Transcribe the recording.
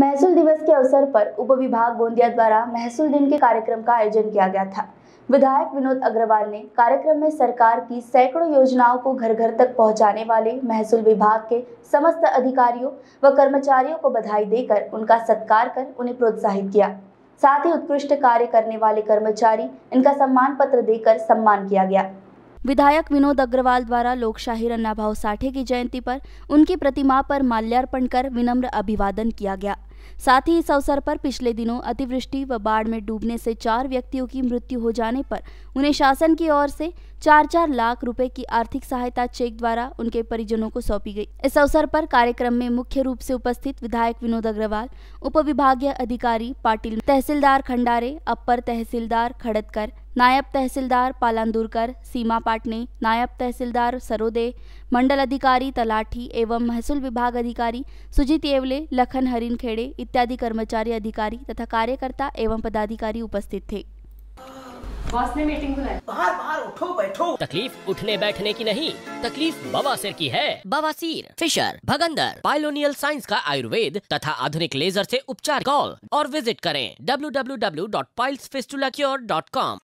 महसूल दिवस के अवसर पर उप विभाग गोंदिया द्वारा महसूल दिन के कार्यक्रम का आयोजन किया गया था विधायक विनोद अग्रवाल ने कार्यक्रम में सरकार की सैकड़ों योजनाओं को घर घर तक पहुंचाने वाले महसूल विभाग के समस्त अधिकारियों व कर्मचारियों को बधाई देकर उनका सत्कार कर उन्हें प्रोत्साहित किया साथ ही उत्कृष्ट कार्य करने वाले कर्मचारी इनका सम्मान पत्र देकर सम्मान किया गया विधायक विनोद अग्रवाल द्वारा लोकशाहीर अन्नाभाव साठे की जयंती पर उनकी प्रतिमा पर माल्यार्पण कर विनम्र अभिवादन किया गया साथ ही इस अवसर पर पिछले दिनों अतिवृष्टि व बाढ़ में डूबने से चार व्यक्तियों की मृत्यु हो जाने पर उन्हें शासन की ओर से चार चार लाख रुपए की आर्थिक सहायता चेक द्वारा उनके परिजनों को सौंपी गई इस अवसर पर कार्यक्रम में मुख्य रूप से उपस्थित विधायक विनोद अग्रवाल उप विभागीय अधिकारी पाटिल तहसीलदार खंडारे अपर तहसीलदार खड़तकर नायब तहसीलदार पालांदुरकर सीमा पाटने नायब तहसीलदार सरोदे मंडल अधिकारी तलाठी एवं महसूल विभाग अधिकारी सुजीत येवले लखन हरिन खेड़े इत्यादि कर्मचारी अधिकारी तथा कार्यकर्ता एवं पदाधिकारी उपस्थित थे बॉस ने मीटिंग बुलाई बाहर बाहर उठो बैठो तकलीफ उठने बैठने की नहीं तकलीफ बवासीर की है बवासीर फिशर भगंदर पाइलोनियल साइंस का आयुर्वेद तथा आधुनिक लेजर से उपचार कॉल और विजिट करें W W W dot piles